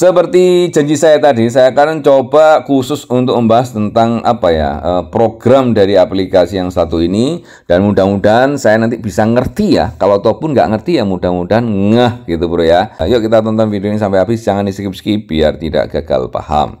Seperti janji saya tadi, saya akan coba khusus untuk membahas tentang apa ya eh, program dari aplikasi yang satu ini dan mudah-mudahan saya nanti bisa ngerti ya. Kalau ataupun nggak ngerti ya mudah-mudahan ngeh gitu bro ya. Yuk kita tonton video ini sampai habis, jangan di skip skip biar tidak gagal paham.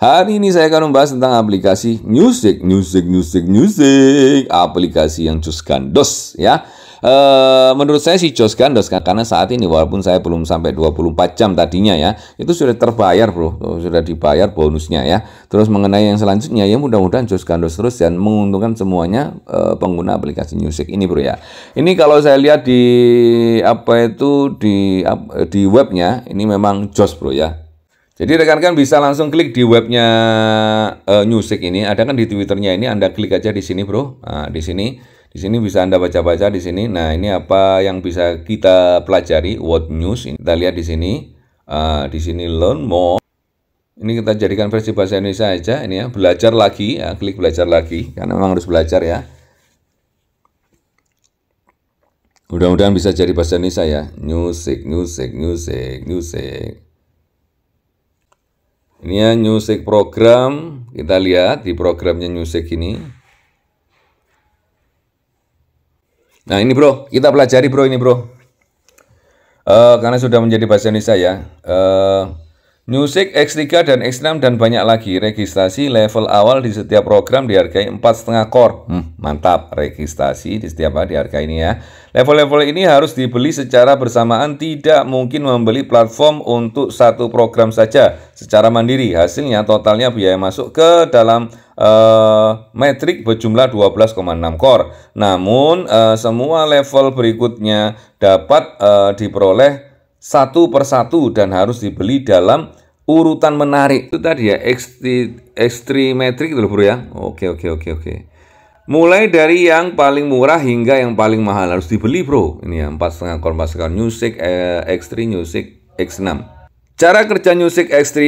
Hari ini saya akan membahas tentang aplikasi Music, Music, Music, Music, aplikasi yang cuskan dos ya. E, menurut saya sih cuskan dos karena saat ini walaupun saya belum sampai 24 jam tadinya ya, itu sudah terbayar bro, sudah dibayar bonusnya ya. Terus mengenai yang selanjutnya ya mudah-mudahan cuskan dos terus dan menguntungkan semuanya e, pengguna aplikasi Music ini bro ya. Ini kalau saya lihat di apa itu di di webnya ini memang jos bro ya jadi rekan-rekan bisa langsung klik di webnya uh, Newsik ini. Ada kan di Twitternya ini, Anda klik aja di sini, bro. Nah, di sini, di sini bisa Anda baca-baca di sini. Nah, ini apa yang bisa kita pelajari? What News? Kita lihat di sini. Uh, di sini learn more. Ini kita jadikan versi bahasa Indonesia aja. Ini ya, belajar lagi. Ya, klik belajar lagi, karena memang harus belajar ya. Mudah-mudahan bisa jadi bahasa Indonesia ya. Newsik, Newsik, Newsik, Newsik. Ini ya music program, kita lihat di programnya music ini. Nah ini bro, kita pelajari bro ini bro. Uh, karena sudah menjadi bahasa Indonesia ya. Uh, Music X3 dan X6 dan banyak lagi. Registrasi level awal di setiap program dihargai 4,5 core. Hmm, mantap, registrasi di setiap harga ini ya. Level-level ini harus dibeli secara bersamaan, tidak mungkin membeli platform untuk satu program saja secara mandiri. Hasilnya totalnya biaya masuk ke dalam Uh, metrik berjumlah 12,6 core. Namun uh, semua level berikutnya dapat uh, diperoleh satu persatu dan harus dibeli dalam urutan menarik itu tadi ya ekstrimetrik itu loh bro ya oke oke oke oke mulai dari yang paling murah hingga yang paling mahal harus dibeli bro ini ya empat setengah kor empat music X3 music X6 cara kerja music X3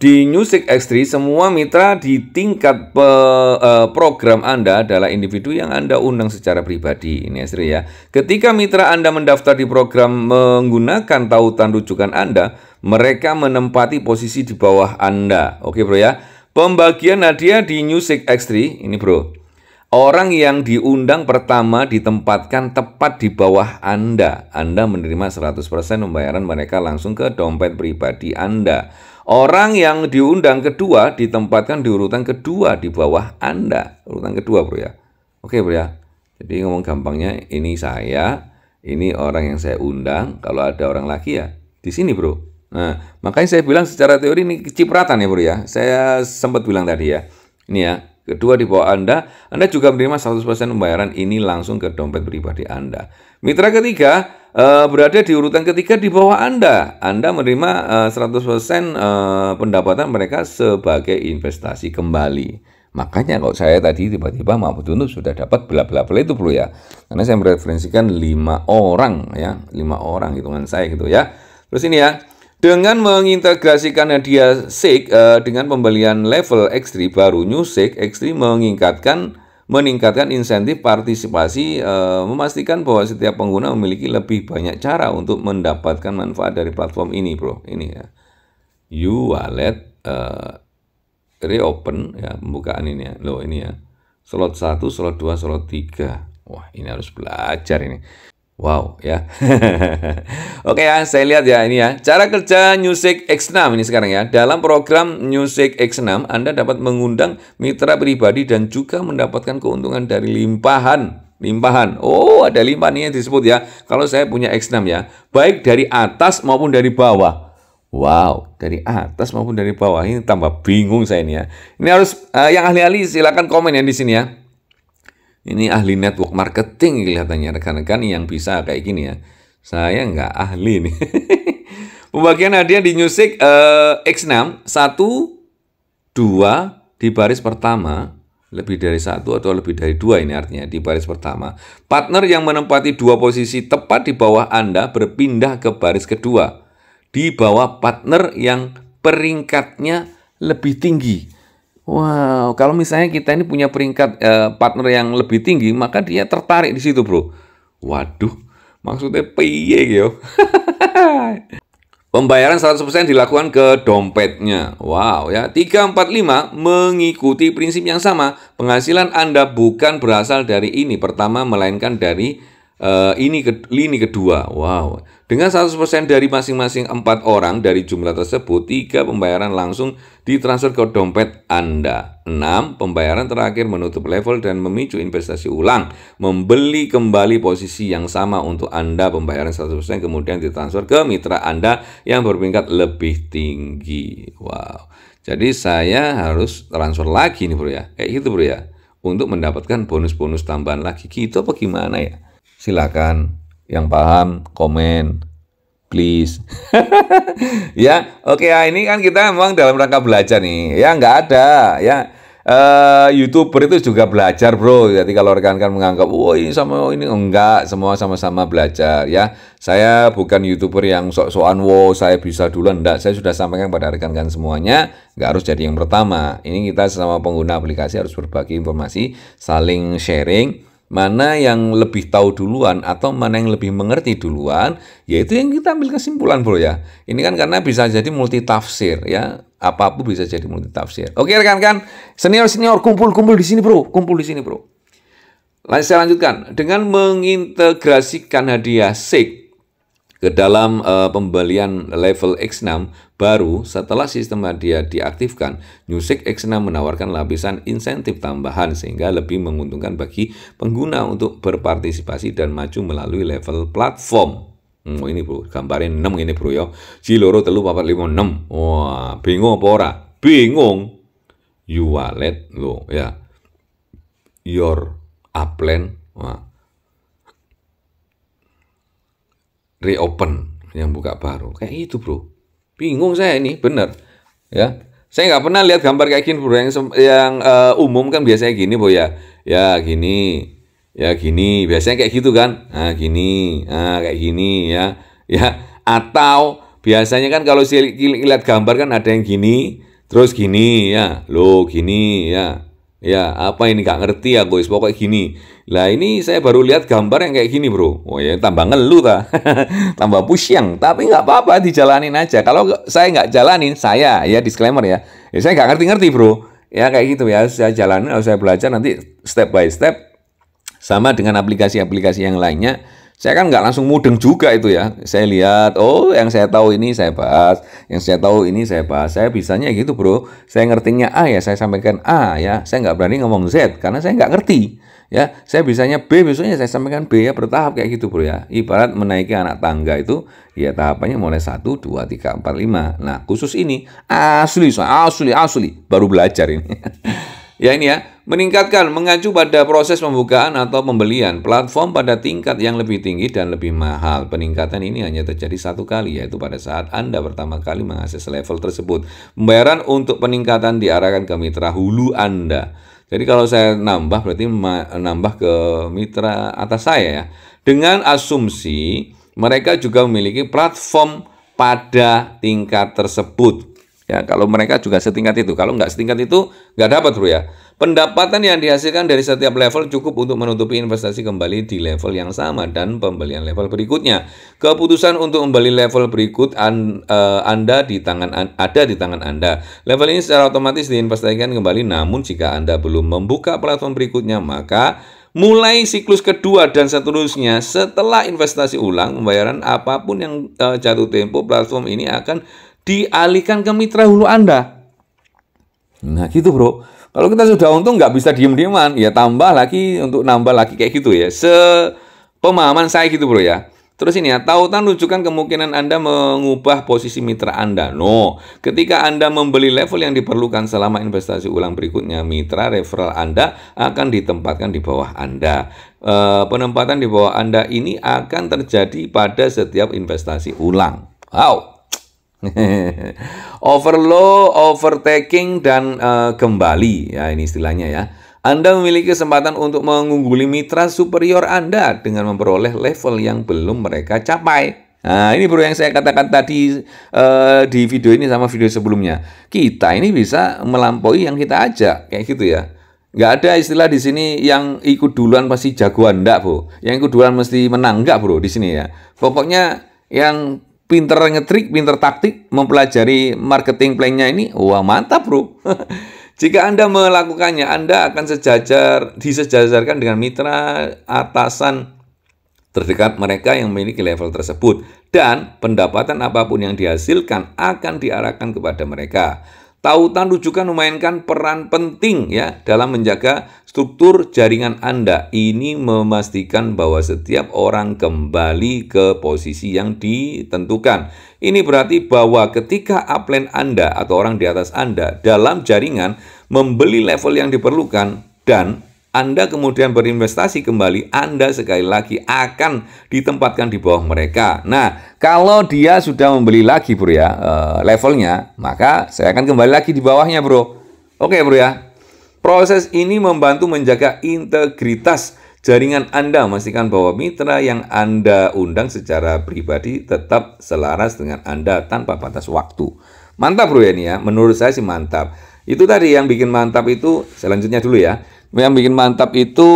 di music X3 semua mitra di tingkat eh, program Anda adalah individu yang Anda undang secara pribadi ini X3 ya, ya ketika mitra Anda mendaftar di program menggunakan tautan rujukan Anda mereka menempati posisi di bawah Anda. Oke bro ya. Pembagian hadiah di New Six X3 ini bro. Orang yang diundang pertama ditempatkan tepat di bawah Anda. Anda menerima 100% pembayaran mereka langsung ke dompet pribadi Anda. Orang yang diundang kedua ditempatkan di urutan kedua di bawah Anda. Urutan kedua, Bro ya. Oke, Bro ya. Jadi ngomong gampangnya ini saya, ini orang yang saya undang. Kalau ada orang lagi ya di sini, Bro. Nah, makanya saya bilang secara teori ini kecipratan ya Bro ya. Saya sempat bilang tadi ya. Ini ya, kedua di bawah Anda, Anda juga menerima 100% pembayaran ini langsung ke dompet pribadi Anda. Mitra ketiga eh, berada di urutan ketiga di bawah Anda. Anda menerima 100% eh, eh, pendapatan mereka sebagai investasi kembali. Makanya kalau saya tadi tiba-tiba mampu tuntut sudah dapat bela bla bla itu bro ya. Karena saya mereferensikan 5 orang ya, 5 orang hitungan saya gitu ya. Terus ini ya, dengan mengintegrasikan hadiah SIG eh, dengan pembelian level X3 baru New SIG, X3 meningkatkan meningkatkan insentif partisipasi eh, memastikan bahwa setiap pengguna memiliki lebih banyak cara untuk mendapatkan manfaat dari platform ini, Bro. Ini ya. You wallet eh, reopen ya pembukaan ini ya. Loh, ini ya. Slot 1, slot 2, slot 3. Wah, ini harus belajar ini. Wow ya. Oke ya, saya lihat ya ini ya. Cara kerja Music X6 ini sekarang ya. Dalam program Music X6, Anda dapat mengundang mitra pribadi dan juga mendapatkan keuntungan dari limpahan limpahan. Oh, ada limpahan ini disebut ya. Kalau saya punya X6 ya, baik dari atas maupun dari bawah. Wow, dari atas maupun dari bawah ini tambah bingung saya ini ya. Ini harus uh, yang ahli-ahli silakan komen ya di sini ya. Ini ahli network marketing kelihatannya rekan-rekan yang bisa kayak gini ya. Saya nggak ahli nih. Pembagian hadiah di Newsik eh, X6 satu dua di baris pertama lebih dari satu atau lebih dari dua ini artinya di baris pertama. Partner yang menempati dua posisi tepat di bawah Anda berpindah ke baris kedua. Di bawah partner yang peringkatnya lebih tinggi. Wow, kalau misalnya kita ini punya peringkat uh, partner yang lebih tinggi, maka dia tertarik di situ, bro. Waduh, maksudnya piye yo? Pembayaran 100% dilakukan ke dompetnya. Wow ya, 345 mengikuti prinsip yang sama. Penghasilan Anda bukan berasal dari ini, pertama melainkan dari Uh, ini ke, lini kedua. Wow. Dengan 100% dari masing-masing empat -masing orang dari jumlah tersebut, tiga pembayaran langsung ditransfer ke dompet Anda. 6. Pembayaran terakhir menutup level dan memicu investasi ulang. Membeli kembali posisi yang sama untuk Anda pembayaran 100% kemudian ditransfer ke mitra Anda yang berpingkat lebih tinggi. Wow. Jadi saya harus transfer lagi nih bro ya. Kayak gitu bro ya. Untuk mendapatkan bonus-bonus tambahan lagi. Gitu apa gimana ya? silakan yang paham komen please ya oke okay, ya ini kan kita memang dalam rangka belajar nih ya nggak ada ya uh, youtuber itu juga belajar bro jadi kalau rekan-rekan menganggap oh ini sama oh, ini enggak semua sama-sama belajar ya saya bukan youtuber yang sok-sokan wow saya bisa dulu enggak saya sudah sampaikan pada rekan-rekan semuanya nggak harus jadi yang pertama ini kita sesama pengguna aplikasi harus berbagi informasi saling sharing mana yang lebih tahu duluan atau mana yang lebih mengerti duluan, yaitu yang kita ambil kesimpulan bro ya. Ini kan karena bisa jadi multi tafsir ya, apapun bisa jadi multi tafsir. Oke rekan-rekan, senior-senior kumpul-kumpul di sini bro, kumpul di sini bro. Lalu saya lanjutkan, dengan mengintegrasikan hadiah seek ke dalam uh, pembelian level X6 baru setelah sistem hadiah diaktifkan, Newsec X6 menawarkan lapisan insentif tambahan sehingga lebih menguntungkan bagi pengguna untuk berpartisipasi dan maju melalui level platform. Hmm, oh, ini bro, gambarnya 6 ini bro ya. Ciloro telu papat lima enam. Wah, bingung apa ora? Bingung. You wallet lo ya. Your upline. Wah, reopen yang buka baru kayak itu bro bingung saya ini bener ya saya nggak pernah lihat gambar kayak gini bro yang yang uh, umum kan biasanya gini bro ya ya gini ya gini biasanya kayak gitu kan nah gini nah kayak gini ya ya atau biasanya kan kalau saya lihat gambar kan ada yang gini terus gini ya lo gini ya Ya, apa ini gak ngerti ya guys, pokoknya gini. Lah ini saya baru lihat gambar yang kayak gini bro. Oh ya, tambah ngeluh ta. tambah pusing. Tapi nggak apa-apa, dijalanin aja. Kalau saya nggak jalanin, saya ya disclaimer ya. ya saya nggak ngerti-ngerti bro. Ya kayak gitu ya, saya jalanin, saya belajar nanti step by step. Sama dengan aplikasi-aplikasi yang lainnya saya kan nggak langsung mudeng juga itu ya. Saya lihat, oh yang saya tahu ini saya bahas, yang saya tahu ini saya bahas. Saya bisanya gitu bro. Saya ngertinya A ya, saya sampaikan A ya. Saya nggak berani ngomong Z karena saya nggak ngerti. Ya, saya bisanya B, besoknya saya sampaikan B ya bertahap kayak gitu bro ya. Ibarat menaiki anak tangga itu, ya tahapannya mulai satu, dua, tiga, empat, lima. Nah khusus ini, asli, asli, asli, baru belajar ini. Ya ini ya, meningkatkan mengacu pada proses pembukaan atau pembelian platform pada tingkat yang lebih tinggi dan lebih mahal. Peningkatan ini hanya terjadi satu kali yaitu pada saat Anda pertama kali mengakses level tersebut. Pembayaran untuk peningkatan diarahkan ke mitra hulu Anda. Jadi kalau saya nambah berarti nambah ke mitra atas saya ya. Dengan asumsi mereka juga memiliki platform pada tingkat tersebut. Ya, kalau mereka juga setingkat itu. Kalau nggak setingkat itu, nggak dapat bro ya. Pendapatan yang dihasilkan dari setiap level cukup untuk menutupi investasi kembali di level yang sama dan pembelian level berikutnya. Keputusan untuk membeli level berikut an, uh, Anda di tangan an, ada di tangan Anda. Level ini secara otomatis diinvestasikan kembali namun jika Anda belum membuka platform berikutnya maka mulai siklus kedua dan seterusnya setelah investasi ulang pembayaran apapun yang uh, jatuh tempo platform ini akan dialihkan ke mitra hulu Anda. Nah gitu bro. Kalau kita sudah untung nggak bisa diem-dieman, ya tambah lagi untuk nambah lagi kayak gitu ya. Pemahaman saya gitu bro ya. Terus ini ya, tautan rujukan kemungkinan Anda mengubah posisi mitra Anda. No, ketika Anda membeli level yang diperlukan selama investasi ulang berikutnya, mitra referral Anda akan ditempatkan di bawah Anda. E, penempatan di bawah Anda ini akan terjadi pada setiap investasi ulang. Wow, Overload, overtaking, dan uh, kembali. Ya, ini istilahnya ya. Anda memiliki kesempatan untuk mengungguli mitra superior Anda dengan memperoleh level yang belum mereka capai. Nah, ini baru yang saya katakan tadi uh, di video ini sama video sebelumnya. Kita ini bisa melampaui yang kita ajak, kayak gitu ya. Nggak ada istilah di sini yang ikut duluan pasti jagoan, enggak, Bu. Yang ikut duluan mesti menang, enggak, Bro, di sini ya. Pokoknya yang pinter ngetrik, pinter taktik, mempelajari marketing plan-nya ini, wah mantap bro. Jika Anda melakukannya, Anda akan sejajar, disejajarkan dengan mitra atasan terdekat mereka yang memiliki level tersebut. Dan pendapatan apapun yang dihasilkan akan diarahkan kepada mereka. Tautan rujukan memainkan peran penting ya dalam menjaga Struktur jaringan Anda ini memastikan bahwa setiap orang kembali ke posisi yang ditentukan. Ini berarti bahwa ketika upline Anda atau orang di atas Anda dalam jaringan membeli level yang diperlukan dan Anda kemudian berinvestasi kembali, Anda sekali lagi akan ditempatkan di bawah mereka. Nah, kalau dia sudah membeli lagi, bro ya, eh, levelnya, maka saya akan kembali lagi di bawahnya, bro. Oke, bro ya. Proses ini membantu menjaga integritas jaringan Anda, memastikan bahwa mitra yang Anda undang secara pribadi tetap selaras dengan Anda tanpa batas waktu. Mantap bro ya ini ya, menurut saya sih mantap. Itu tadi yang bikin mantap itu, selanjutnya dulu ya. Yang bikin mantap itu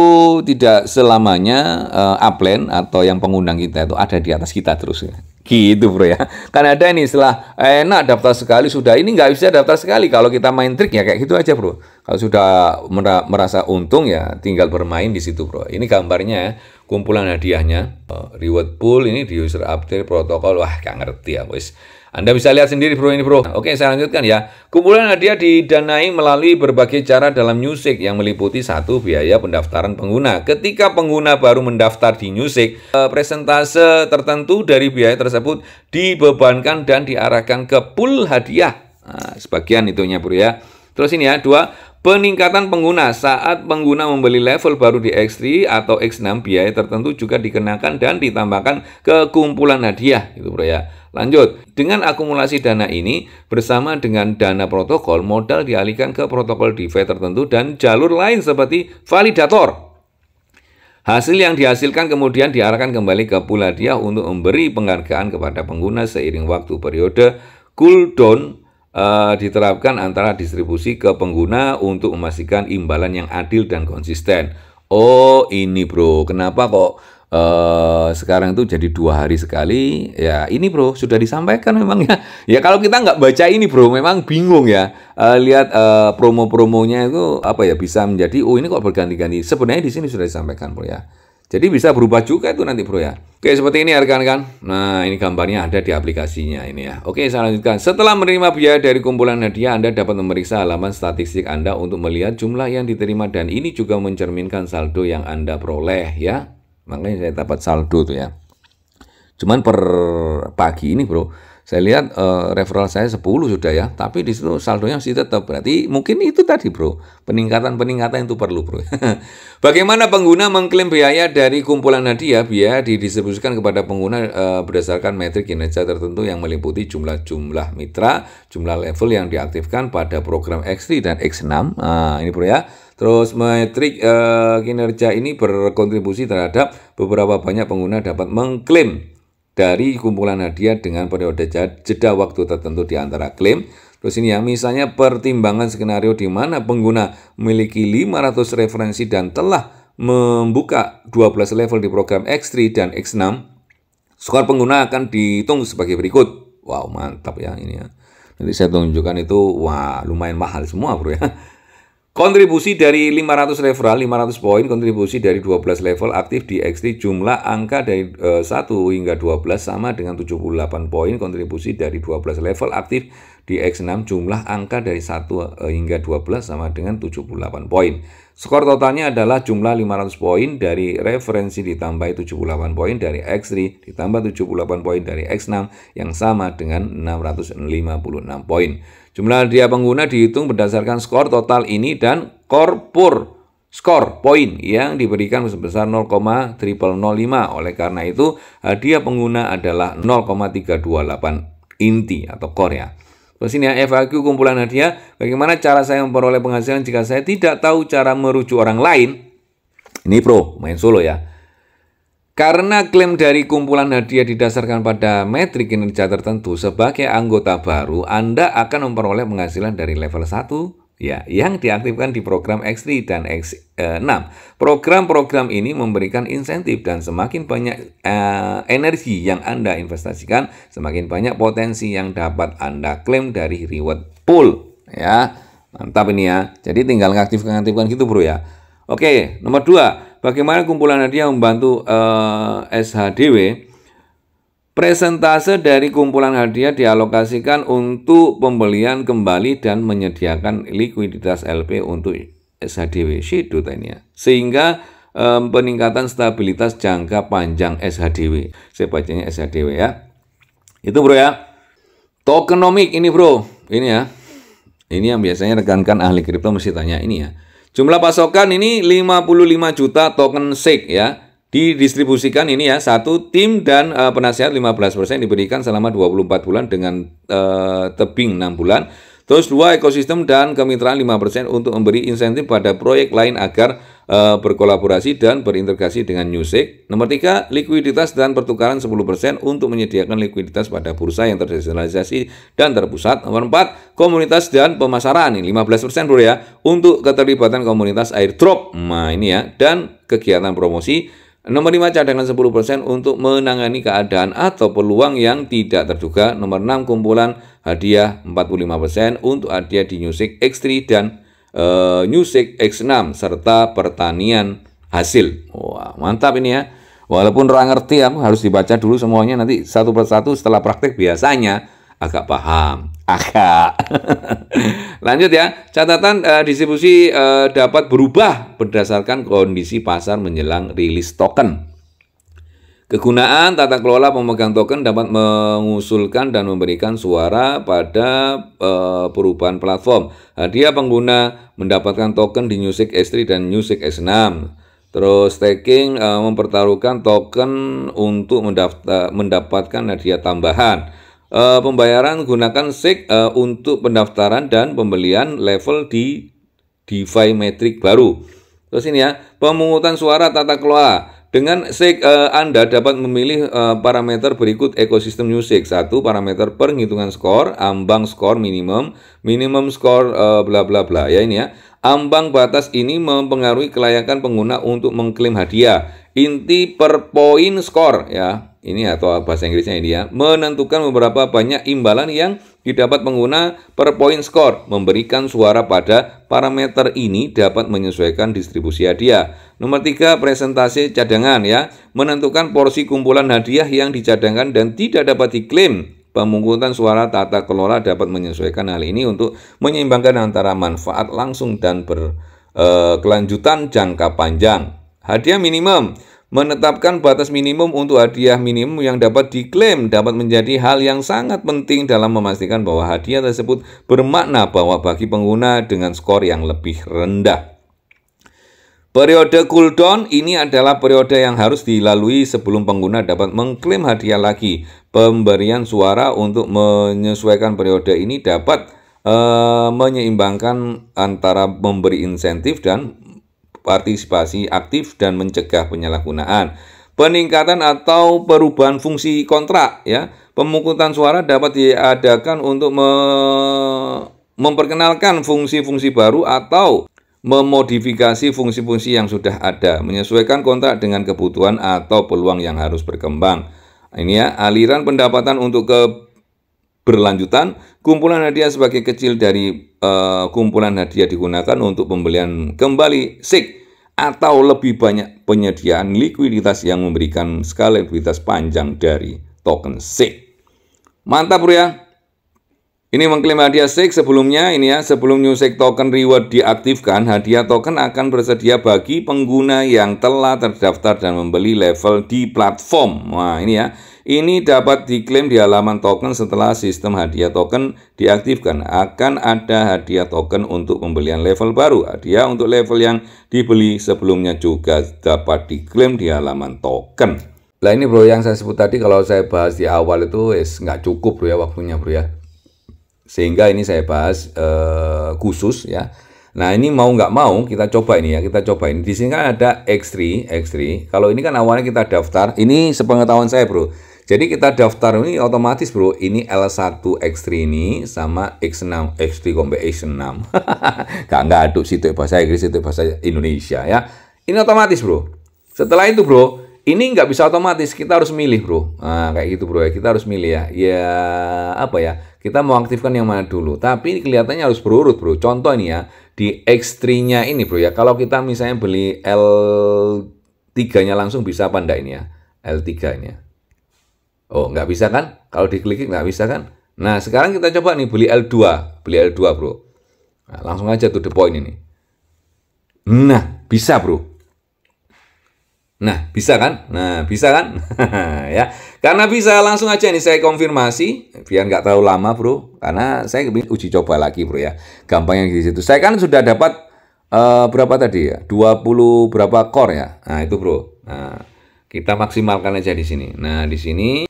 tidak selamanya uh, upline atau yang pengundang kita itu ada di atas kita terus ya. Gitu bro ya. karena ada ini setelah enak daftar sekali sudah ini nggak bisa daftar sekali. Kalau kita main trik ya kayak gitu aja bro. Kalau sudah merasa untung ya tinggal bermain di situ bro. Ini gambarnya ya. kumpulan hadiahnya. Eh, reward pool ini di user update protokol. Wah nggak ngerti ya guys. Anda bisa lihat sendiri bro ini bro. Oke, saya lanjutkan ya. Kumpulan hadiah didanai melalui berbagai cara dalam Newsik yang meliputi satu biaya pendaftaran pengguna. Ketika pengguna baru mendaftar di Newsik, eh, presentase tertentu dari biaya tersebut dibebankan dan diarahkan ke pool hadiah. Nah, sebagian itunya bro ya. Terus ini ya, dua, Peningkatan pengguna saat pengguna membeli level baru di X3 atau X6 biaya tertentu juga dikenakan dan ditambahkan ke kumpulan hadiah gitu bro ya. Lanjut, dengan akumulasi dana ini bersama dengan dana protokol modal dialihkan ke protokol DeFi tertentu dan jalur lain seperti validator Hasil yang dihasilkan kemudian diarahkan kembali ke pula hadiah untuk memberi penghargaan kepada pengguna seiring waktu periode cooldown uh, diterapkan antara distribusi ke pengguna untuk memastikan imbalan yang adil dan konsisten. Oh ini bro, kenapa kok uh, sekarang itu jadi dua hari sekali? Ya ini bro sudah disampaikan memang Ya Ya kalau kita nggak baca ini bro, memang bingung ya. Uh, lihat uh, promo-promonya itu apa ya bisa menjadi oh ini kok berganti-ganti. Sebenarnya di sini sudah disampaikan bro ya. Jadi bisa berubah juga itu nanti bro ya. Oke, seperti ini ya, rekan-rekan. Nah, ini gambarnya ada di aplikasinya ini ya. Oke, saya lanjutkan. Setelah menerima biaya dari kumpulan hadiah, Anda dapat memeriksa halaman statistik Anda untuk melihat jumlah yang diterima dan ini juga mencerminkan saldo yang Anda peroleh ya. Makanya saya dapat saldo tuh ya. Cuman per pagi ini, Bro, saya lihat uh, referral saya 10 sudah ya, tapi di situ saldonya masih tetap. Berarti mungkin itu tadi, Bro. Peningkatan-peningkatan itu perlu, Bro. Bagaimana pengguna mengklaim biaya dari kumpulan hadiah? Biaya didistribusikan kepada pengguna uh, berdasarkan metrik kinerja tertentu yang meliputi jumlah-jumlah mitra, jumlah level yang diaktifkan pada program X3 dan X6. Nah, ini Bro ya. Terus metrik uh, kinerja ini berkontribusi terhadap beberapa banyak pengguna dapat mengklaim dari kumpulan hadiah dengan periode jeda waktu tertentu di antara klaim. Terus ini ya, misalnya pertimbangan skenario di mana pengguna memiliki 500 referensi dan telah membuka 12 level di program X3 dan X6, skor pengguna akan dihitung sebagai berikut. Wow, mantap ya ini ya. Nanti saya tunjukkan itu, wah lumayan mahal semua bro ya. Kontribusi dari 500 referral, 500 poin, kontribusi dari 12 level aktif di XT, jumlah angka dari uh, eh, 1 hingga 12 sama dengan 78 poin, kontribusi dari 12 level aktif di X6 jumlah angka dari 1 eh, hingga 12 sama dengan 78 poin. Skor totalnya adalah jumlah 500 poin dari referensi ditambah 78 poin dari X3 ditambah 78 poin dari X6 yang sama dengan 656 poin. Jumlah hadiah pengguna dihitung berdasarkan skor total ini dan korpor skor poin yang diberikan sebesar 0,305 Oleh karena itu, hadiah pengguna adalah 0,328 inti atau core ya ya FAQ kumpulan hadiah, bagaimana cara saya memperoleh penghasilan jika saya tidak tahu cara merujuk orang lain? Ini bro main solo ya. Karena klaim dari kumpulan hadiah didasarkan pada metrik kinerja tertentu, sebagai anggota baru, Anda akan memperoleh penghasilan dari level 1 ya yang diaktifkan di program X3 dan X6. Eh, Program-program ini memberikan insentif dan semakin banyak eh, energi yang Anda investasikan, semakin banyak potensi yang dapat Anda klaim dari reward pool ya. Mantap ini ya. Jadi tinggal ngaktifkan aktifkan gitu, Bro ya. Oke, nomor 2, bagaimana kumpulan hadiah membantu eh, SHDW? Presentase dari kumpulan hadiah dialokasikan untuk pembelian kembali dan menyediakan likuiditas LP untuk SHDW Shido tanya. Sehingga um, peningkatan stabilitas jangka panjang SHDW. Saya bacanya SHDW ya. Itu bro ya. Tokenomik ini bro. Ini ya. Ini yang biasanya rekan-rekan ahli kripto mesti tanya ini ya. Jumlah pasokan ini 55 juta token SIG ya didistribusikan ini ya satu tim dan uh, penasihat 15% diberikan selama 24 bulan dengan uh, tebing 6 bulan. Terus dua ekosistem dan kemitraan 5% untuk memberi insentif pada proyek lain agar uh, berkolaborasi dan berintegrasi dengan Newsec. Nomor tiga, likuiditas dan pertukaran 10% untuk menyediakan likuiditas pada bursa yang terdesentralisasi dan terpusat. Nomor empat, komunitas dan pemasaran ini 15% bro ya untuk keterlibatan komunitas airdrop. Nah ini ya dan kegiatan promosi Nomor 5 cadangan 10% untuk menangani keadaan atau peluang yang tidak terduga. Nomor 6 kumpulan hadiah 45% untuk hadiah di Newsik X3 dan e, eh, Newsik X6 serta pertanian hasil. Wah, mantap ini ya. Walaupun orang ngerti ya, harus dibaca dulu semuanya nanti satu persatu setelah praktek biasanya agak paham. Agak. Lanjut ya, catatan uh, distribusi uh, dapat berubah berdasarkan kondisi pasar menjelang rilis token. Kegunaan tata kelola pemegang token dapat mengusulkan dan memberikan suara pada uh, perubahan platform. Hadiah pengguna mendapatkan token di Music S3 dan Music S6. Terus staking uh, mempertaruhkan token untuk mendaftar, mendapatkan hadiah tambahan. Uh, pembayaran gunakan SIG uh, untuk pendaftaran dan pembelian level di DeFi Metric baru. Terus ini ya, pemungutan suara tata kelola. Dengan SIG uh, Anda dapat memilih uh, parameter berikut ekosistem New music. Satu, parameter perhitungan skor, ambang skor minimum, minimum skor uh, bla bla bla ya ini ya. Ambang batas ini mempengaruhi kelayakan pengguna untuk mengklaim hadiah. Inti per poin skor ya ini atau bahasa Inggrisnya ini ya, menentukan beberapa banyak imbalan yang didapat pengguna per poin skor. Memberikan suara pada parameter ini dapat menyesuaikan distribusi hadiah. Nomor tiga, presentasi cadangan ya. Menentukan porsi kumpulan hadiah yang dicadangkan dan tidak dapat diklaim. Pemungutan suara tata kelola dapat menyesuaikan hal ini untuk menyeimbangkan antara manfaat langsung dan berkelanjutan eh, e, jangka panjang. Hadiah minimum Menetapkan batas minimum untuk hadiah minimum yang dapat diklaim dapat menjadi hal yang sangat penting dalam memastikan bahwa hadiah tersebut bermakna bahwa bagi pengguna dengan skor yang lebih rendah. Periode cooldown ini adalah periode yang harus dilalui sebelum pengguna dapat mengklaim hadiah lagi. Pemberian suara untuk menyesuaikan periode ini dapat e, menyeimbangkan antara memberi insentif dan partisipasi aktif dan mencegah penyalahgunaan. Peningkatan atau perubahan fungsi kontrak ya. Pemungutan suara dapat diadakan untuk me memperkenalkan fungsi-fungsi baru atau memodifikasi fungsi-fungsi yang sudah ada, menyesuaikan kontrak dengan kebutuhan atau peluang yang harus berkembang. Ini ya, aliran pendapatan untuk ke berlanjutan, kumpulan hadiah sebagai kecil dari uh, kumpulan hadiah digunakan untuk pembelian kembali SIG atau lebih banyak penyediaan likuiditas yang memberikan skala likuiditas panjang dari token SIG. Mantap bro ya. Ini mengklaim hadiah SIG sebelumnya ini ya, sebelum new SIG token reward diaktifkan, hadiah token akan bersedia bagi pengguna yang telah terdaftar dan membeli level di platform. Wah, ini ya. Ini dapat diklaim di halaman token setelah sistem hadiah token diaktifkan. Akan ada hadiah token untuk pembelian level baru. Hadiah untuk level yang dibeli sebelumnya juga dapat diklaim di halaman token. Nah ini bro yang saya sebut tadi kalau saya bahas di awal itu nggak cukup bro ya waktunya bro ya. Sehingga ini saya bahas eh, khusus ya. Nah ini mau nggak mau kita coba ini ya, kita coba ini. Di sini kan ada X3, X3. Kalau ini kan awalnya kita daftar, ini sepengetahuan saya bro. Jadi kita daftar ini otomatis bro, ini L1 X3 ini sama X6, X3 sampai X6. Gak nggak aduk situ bahasa Inggris, situ bahasa Indonesia ya. Ini otomatis bro. Setelah itu bro, ini nggak bisa otomatis, kita harus milih bro. Nah, kayak gitu bro ya, kita harus milih ya. Ya apa ya, kita mau aktifkan yang mana dulu. Tapi ini kelihatannya harus berurut bro. Contoh ini ya, di X3-nya ini bro ya, kalau kita misalnya beli L3-nya langsung bisa apa enggak ini ya? L3 ini ya. Oh, nggak bisa kan? Kalau diklik nggak bisa kan? Nah, sekarang kita coba nih beli L2, beli L2, Bro. Nah, langsung aja to the point ini. Nah, bisa, Bro. Nah, bisa kan? Nah, bisa kan? ya. Karena bisa langsung aja nih saya konfirmasi biar nggak terlalu lama, Bro. Karena saya ingin uji coba lagi, Bro ya. gampang yang di situ. Saya kan sudah dapat uh, berapa tadi ya? 20 berapa core ya? Nah, itu, Bro. Nah, kita maksimalkan aja di sini. Nah, di sini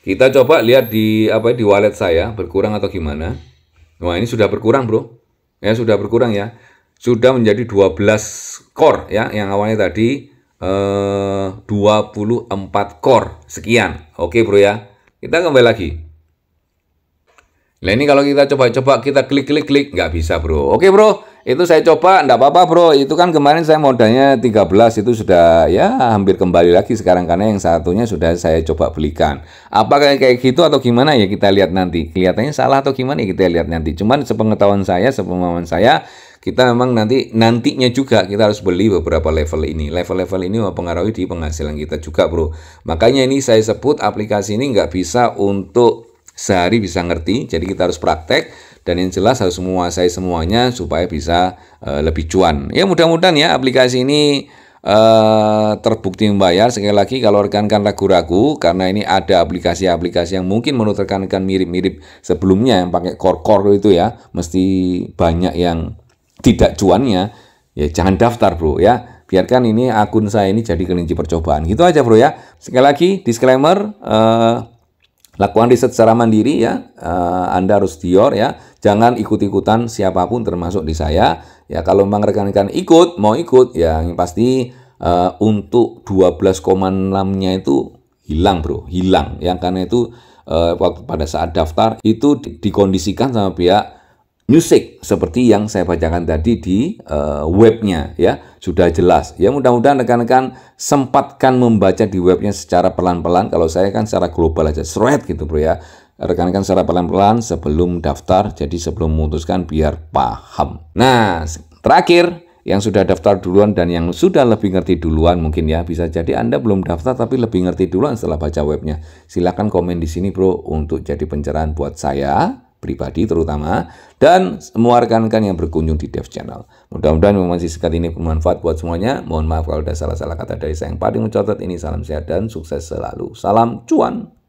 kita coba lihat di apa ya, di wallet saya berkurang atau gimana. Wah, ini sudah berkurang, Bro. Ya, sudah berkurang ya. Sudah menjadi 12 core ya yang awalnya tadi eh 24 core sekian. Oke, Bro ya. Kita kembali lagi. Nah, ini kalau kita coba-coba kita klik-klik-klik nggak bisa, Bro. Oke, Bro. Itu saya coba, enggak apa-apa bro, itu kan kemarin saya modalnya 13, itu sudah ya hampir kembali lagi sekarang karena yang satunya sudah saya coba belikan. Apakah kayak gitu atau gimana ya kita lihat nanti. Kelihatannya salah atau gimana ya kita lihat nanti. Cuman sepengetahuan saya, sepengetahuan saya, kita memang nanti nantinya juga kita harus beli beberapa level ini. Level-level ini mempengaruhi di penghasilan kita juga, Bro. Makanya ini saya sebut aplikasi ini nggak bisa untuk sehari bisa ngerti, jadi kita harus praktek dan yang jelas harus menguasai semuanya supaya bisa uh, lebih cuan. Ya mudah-mudahan ya aplikasi ini Uh, terbukti membayar sekali lagi kalau rekan-rekan ragu-ragu karena ini ada aplikasi-aplikasi yang mungkin menurut rekan-rekan mirip-mirip sebelumnya yang pakai kor-kor itu ya mesti banyak yang tidak cuannya ya jangan daftar bro ya biarkan ini akun saya ini jadi kelinci percobaan gitu aja bro ya sekali lagi disclaimer uh, lakukan riset secara mandiri ya Anda harus dior ya Jangan ikut-ikutan siapapun termasuk di saya. Ya kalau memang rekan-rekan ikut, mau ikut, ya yang pasti uh, untuk 12,6-nya itu hilang bro, hilang. Yang karena itu uh, waktu pada saat daftar itu dikondisikan sama pihak music seperti yang saya bacakan tadi di uh, webnya ya sudah jelas. Ya mudah-mudahan rekan-rekan sempatkan membaca di webnya secara pelan-pelan. Kalau saya kan secara global aja, seret gitu bro ya. Rekan-rekan secara pelan-pelan sebelum daftar, jadi sebelum memutuskan biar paham. Nah, terakhir yang sudah daftar duluan dan yang sudah lebih ngerti duluan mungkin ya bisa jadi Anda belum daftar tapi lebih ngerti duluan setelah baca webnya silahkan komen di sini bro untuk jadi pencerahan buat saya pribadi terutama dan semua rekan-rekan yang berkunjung di Dev Channel. Mudah-mudahan informasi singkat ini bermanfaat buat semuanya. Mohon maaf kalau ada salah-salah kata dari saya yang paling mencatat ini. Salam sehat dan sukses selalu. Salam cuan.